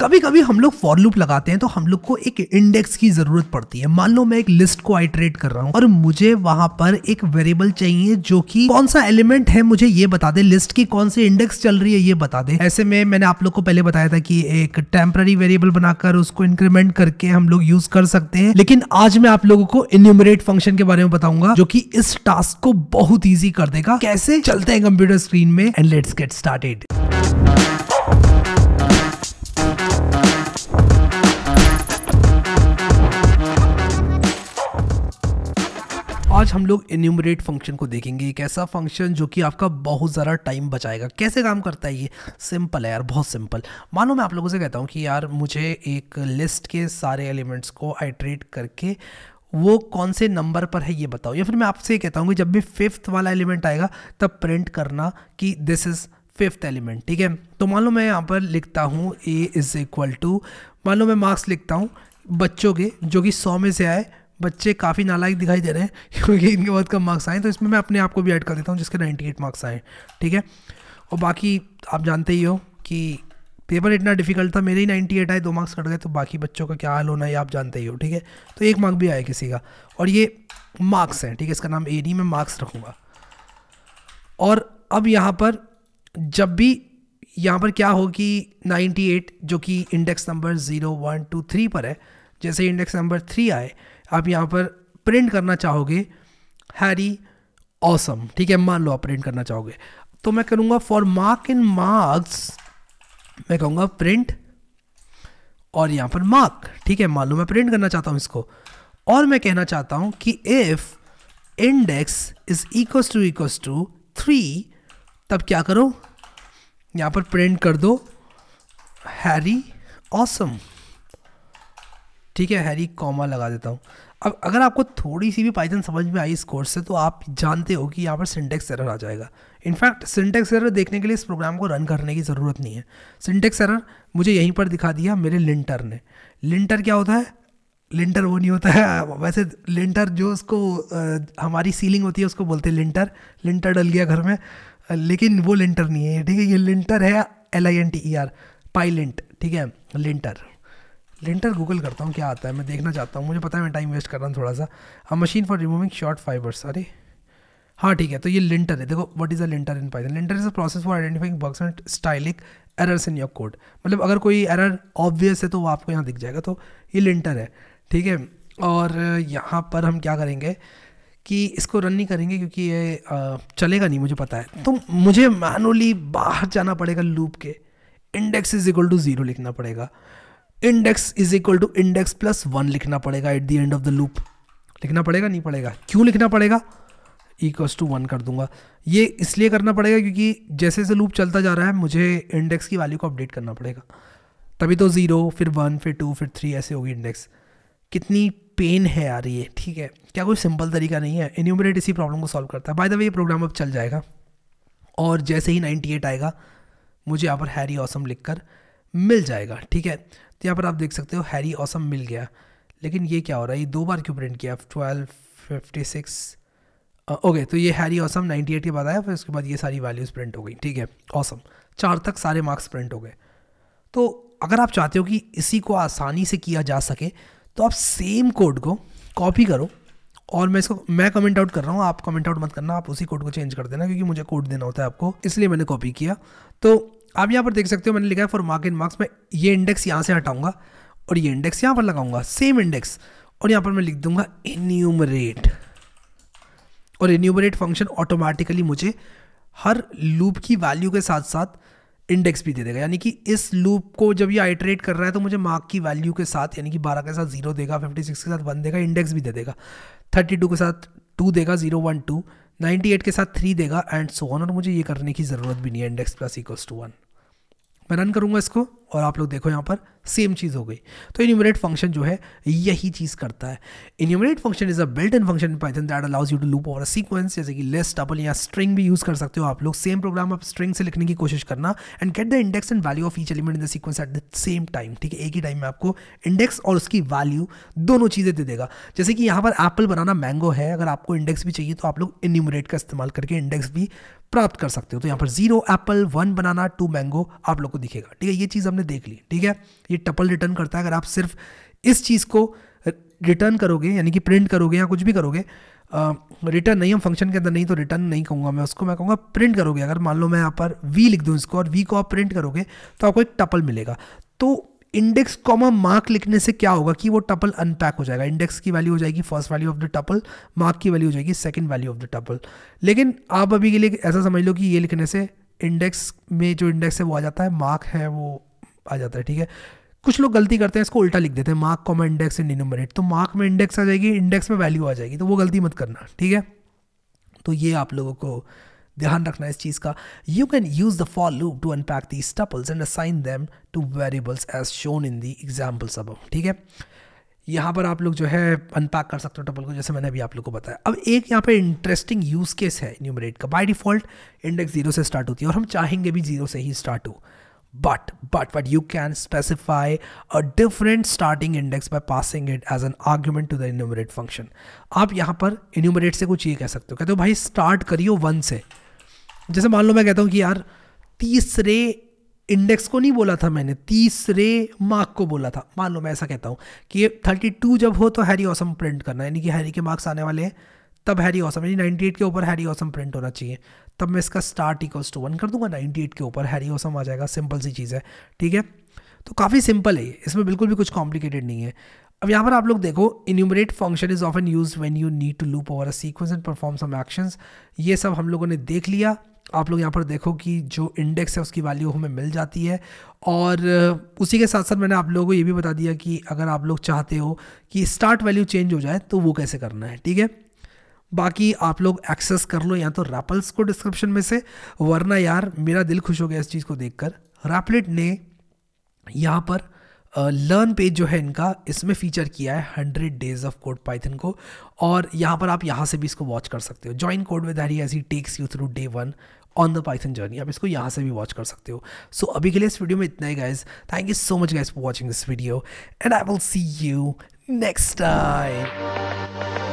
कभी कभी हम लोग फॉर लूप लगाते हैं तो हम लोग को एक इंडेक्स की जरूरत पड़ती है मान लो मैं एक लिस्ट को आइट्रेट कर रहा हूँ और मुझे वहां पर एक वेरिएबल चाहिए जो कि कौन सा एलिमेंट है मुझे ये बता दे लिस्ट की कौन सी इंडेक्स चल रही है ये बता दे ऐसे में मैंने आप लोग को पहले बताया था कि एक टेम्पररी वेरिएबल बनाकर उसको इंक्रीमेंट करके हम लोग यूज कर सकते हैं लेकिन आज मैं आप लोगों को इन्यूमरेट फंक्शन के बारे में बताऊंगा जो की इस टास्क को बहुत ईजी कर देगा कैसे चलते हैं कंप्यूटर स्क्रीन में एंड लेट्स गेट स्टार्टेड हम लोग इन्यूमरेट फंक्शन को देखेंगे एक ऐसा फंक्शन जो कि आपका बहुत ज़्यादा टाइम बचाएगा कैसे काम करता है ये सिंपल है यार बहुत सिंपल मानो मैं आप लोगों से कहता हूँ कि यार मुझे एक लिस्ट के सारे एलिमेंट्स को आइट्रेट करके वो कौन से नंबर पर है ये बताओ या फिर मैं आपसे कहता हूँ कि जब भी फिफ्थ वाला एलिमेंट आएगा तब प्रिंट करना कि दिस इज़ फिफ्थ एलिमेंट ठीक है तो मान लो मैं यहाँ पर लिखता हूँ ए इज़ इक्वल टू मान लो मैं मार्क्स लिखता हूँ बच्चों के जो कि सौ में से आए बच्चे काफ़ी नालायक दिखाई दे रहे हैं क्योंकि इनके बहुत कम मार्क्स आए तो इसमें मैं अपने आप को भी ऐड कर देता हूँ जिसके नाइन्टी एट मार्क्स आए ठीक है और बाकी आप जानते ही हो कि पेपर इतना डिफिकल्ट था मेरे ही नाइन्टी एट आए दो मार्क्स कट गए तो बाकी बच्चों का क्या हाल होना है आप जानते ही हो ठीक है तो एक मार्क भी आया किसी का और ये मार्क्स हैं ठीक है इसका नाम ए डी मैं मार्क्स रखूँगा और अब यहाँ पर जब भी यहाँ पर क्या हो कि 98 जो कि इंडेक्स नंबर 0, 1, 2, 3 पर है जैसे इंडेक्स नंबर 3 आए आप यहाँ पर प्रिंट करना चाहोगे हैरी ऑसम ठीक है मान लो आप प्रिंट करना चाहोगे तो मैं करूँगा फॉर मार्क इन मार्क्स मैं कहूँगा प्रिंट और यहाँ पर मार्क ठीक है मान लो मैं प्रिंट करना चाहता हूँ इसको और मैं कहना चाहता हूँ कि if index is equals to equals to three तब क्या करो यहाँ पर प्रिंट कर दो हैरी ऑसम awesome. ठीक है हैरी कॉमा लगा देता हूँ अब अगर आपको थोड़ी सी भी पाइथन समझ में आई इस कोर्स से तो आप जानते हो कि यहाँ पर सिंटेक्स एरर आ जाएगा इनफैक्ट सिंटेक्स एरर देखने के लिए इस प्रोग्राम को रन करने की ज़रूरत नहीं है सिंटेक्स एरर मुझे यहीं पर दिखा दिया मेरे लिंटर ने लिंटर क्या होता है लिंटर वो नहीं होता है वैसे लिंटर जो उसको आ, हमारी सीलिंग होती है उसको बोलते हैं लिंटर लिंटर डल गया घर में लेकिन वो लिंटर नहीं है ठीक है ये लिंटर है L I N T E R pylint ठीक है लिंटर लिंटर गूगल करता हूँ क्या आता है मैं देखना चाहता हूँ मुझे पता है मैं टाइम वेस्ट कर रहा हूँ थोड़ा सा a machine for removing short fibres अरे हाँ ठीक है तो ये लिंटर है देखो what is a linter in Python linter is a process for identifying bugs and stylistic errors in your code मतलब अगर कोई एरर ऑब्वियस है तो वो आपको यहाँ दिख जाएगा तो ये लिंटर है ठीक है और यहाँ पर हम क्या करेंगे कि इसको रन नहीं करेंगे क्योंकि ये चलेगा नहीं मुझे पता है तो मुझे मैनुअली बाहर जाना पड़ेगा लूप के index is equal to zero लिखना पड़ेगा index is equal to index plus one लिखना पड़ेगा at the end of the loop लिखना पड़ेगा नहीं पड़ेगा क्यों लिखना पड़ेगा इक्वस टू वन कर दूंगा ये इसलिए करना पड़ेगा क्योंकि जैसे जैसे लूप चलता जा रहा है मुझे इंडेक्स की वैल्यू को अपडेट करना पड़ेगा तभी तो ज़ीरो फिर वन फिर टू फिर थ्री ऐसे होगी इंडेक्स कितनी पेन है यार ये ठीक है क्या कोई सिंपल तरीका नहीं है इन्यूमरेट इसी प्रॉब्लम को सॉल्व करता है बाय द वे ये प्रोग्राम अब चल जाएगा और जैसे ही 98 आएगा मुझे यहाँ पर हैरी ऑसम लिखकर मिल जाएगा ठीक है तो यहाँ पर आप देख सकते हो हैरी ऑसम मिल गया लेकिन ये क्या हो रहा है ये दो बार क्यों प्रिंट किया ट्वेल्व फिफ्टी सिक्स ओके तो ये हैरी ऑसम नाइन्टी एट के बाद आया फिर उसके बाद ये सारी वैल्यूज़ प्रिंट हो गई ठीक है ऑसम चार तक सारे मार्क्स प्रिंट हो गए तो अगर आप चाहते हो कि इसी को आसानी से किया जा सके तो आप सेम कोड को कॉपी करो और मैं इसको मैं कमेंट आउट कर रहा हूँ आप कमेंट आउट मत करना आप उसी कोड को चेंज कर देना क्योंकि मुझे कोड देना होता है आपको इसलिए मैंने कॉपी किया तो आप यहाँ पर देख सकते हो मैंने लिखा है फॉर मार्क इन मार्क्स मैं ये इंडेक्स यहाँ से हटाऊंगा और ये इंडेक्स यहाँ पर लगाऊंगा सेम इंडेक्स और यहाँ पर मैं लिख दूंगा इन्यूमरेट और इन्यूमरेट फंक्शन ऑटोमेटिकली मुझे हर लूप की वैल्यू के साथ साथ इंडेक्स भी दे देगा यानी कि इस लूप को जब ये आइटरेट कर रहा है तो मुझे मार्क की वैल्यू के साथ यानी कि 12 के साथ जीरो देगा 56 के साथ वन देगा इंडेक्स भी दे देगा 32 के साथ टू देगा zero one two ninety eight के साथ थ्री देगा एंड सो ऑन और मुझे ये करने की ज़रूरत भी नहीं है index plus equals to one मैं रन करूँगा इसको और आप लोग देखो यहाँ पर सेम चीज़ हो गई तो इन्यूमरेट फंक्शन जो है यही चीज़ करता है enumerate function is a built in function Python that allows you to loop over a sequence जैसे कि लिस्ट डबल या स्ट्रिंग भी यूज़ कर सकते हो आप लोग सेम प्रोग्राम आप स्ट्रिंग से लिखने की कोशिश करना and get the index and value of each element in the sequence at the same time ठीक है एक ही टाइम में आपको इंडेक्स और उसकी वैल्यू दोनों चीज़ें दे देगा जैसे कि यहाँ पर एप्पल बनाना मैंगो है अगर आपको इंडेक्स भी चाहिए तो आप लोग इन्यूमरेट का इस्तेमाल करके इंडेक्स भी प्राप्त कर सकते हो तो यहाँ पर zero apple one banana two mango आप लोग को दिखेगा ठीक है ये चीज़ हमने देख ली ठीक है ये टपल रिटर्न करता है अगर आप सिर्फ इस चीज़ को रिटर्न करोगे यानी कि प्रिंट करोगे या कुछ भी करोगे रिटर्न नहीं हम फंक्शन के अंदर नहीं तो रिटर्न नहीं कहूँगा मैं उसको मैं कहूँगा प्रिंट करोगे अगर मान लो मैं यहाँ पर वी लिख दूँ इसको और वी को आप प्रिंट करोगे तो आपको एक टपल मिलेगा तो इंडेक्स कॉमा मार्क लिखने से क्या होगा कि वो टपल अनपैक हो जाएगा इंडेक्स की वैल्यू हो जाएगी first value of the tuple mark की वैल्यू हो जाएगी second value of the tuple लेकिन आप अभी के लिए ऐसा समझ लो कि ये लिखने से इंडेक्स में जो इंडेक्स है वो आ जाता है मार्क है वो आ जाता है ठीक है कुछ लोग गलती करते हैं इसको उल्टा लिख देते हैं mark comma index in denominate तो मार्क में इंडेक्स आ जाएगी इंडेक्स में वैल्यू आ जाएगी तो वो गलती मत करना ठीक है तो ये आप लोगों को ध्यान रखना इस चीज़ का you can use the for loop to unpack these tuples and assign them to variables as shown in the examples अब ठीक है यहाँ पर आप लोग जो है अनपैक कर सकते हो टपल को जैसे मैंने अभी आप लोग को बताया अब एक यहाँ पे इंटरेस्टिंग यूज़ केस है न्यूमरेट का बाई डिफ़ॉल्ट इंडेक्स जीरो से स्टार्ट होती है और हम चाहेंगे भी जीरो से ही स्टार्ट हो but but but you can specify a different starting index by passing it as an argument to the enumerate function आप यहाँ पर इन्यूमरेट से कुछ ये कह सकते हो कहते हो भाई स्टार्ट करियो वन से जैसे मान लो मैं कहता हूँ कि यार तीसरे इंडेक्स को नहीं बोला था मैंने तीसरे मार्क को बोला था मान लो मैं ऐसा कहता हूँ कि ये थर्टी टू जब हो तो हैरी ऑसम प्रिंट करना यानी कि हैरी के मार्क्स आने वाले हैं तब हैरी ऑसम यानी नाइन्टी एट के ऊपर हैरी ऑसम प्रिंट होना चाहिए तब मैं इसका स्टार्ट इक्वल्स टू वन कर दूंगा नाइन्टी एट के ऊपर हैरी ऑसम आ जाएगा सिंपल सी चीज़ है ठीक है तो काफ़ी सिंपल है इसमें बिल्कुल भी कुछ कॉम्प्लिकेटेड नहीं है अब यहाँ पर आप लोग देखो enumerate function is often used when you need to loop over a sequence and perform some actions ये सब हम लोगों ने देख लिया आप लोग यहाँ पर देखो कि जो इंडेक्स है उसकी वैल्यू हमें मिल जाती है और उसी के साथ साथ मैंने आप लोगों को ये भी बता दिया कि अगर आप लोग चाहते हो कि स्टार्ट वैल्यू चेंज हो जाए तो वो कैसे करना है ठीक है बाकी आप लोग एक्सेस कर लो या तो रैपल्स को डिस्क्रिप्शन में से वरना यार मेरा दिल खुश हो गया इस चीज़ को देख रैपलेट ने यहाँ पर लर्न पेज जो है इनका इसमें फीचर किया है hundred days of code Python को और यहाँ पर आप यहाँ से भी इसको वॉच कर सकते हो join code with Harry as he takes you through day one on the Python journey आप इसको यहाँ से भी वॉच कर सकते हो सो so, अभी के लिए इस वीडियो में इतना ही guys thank you so much guys for watching this video and I will see you next time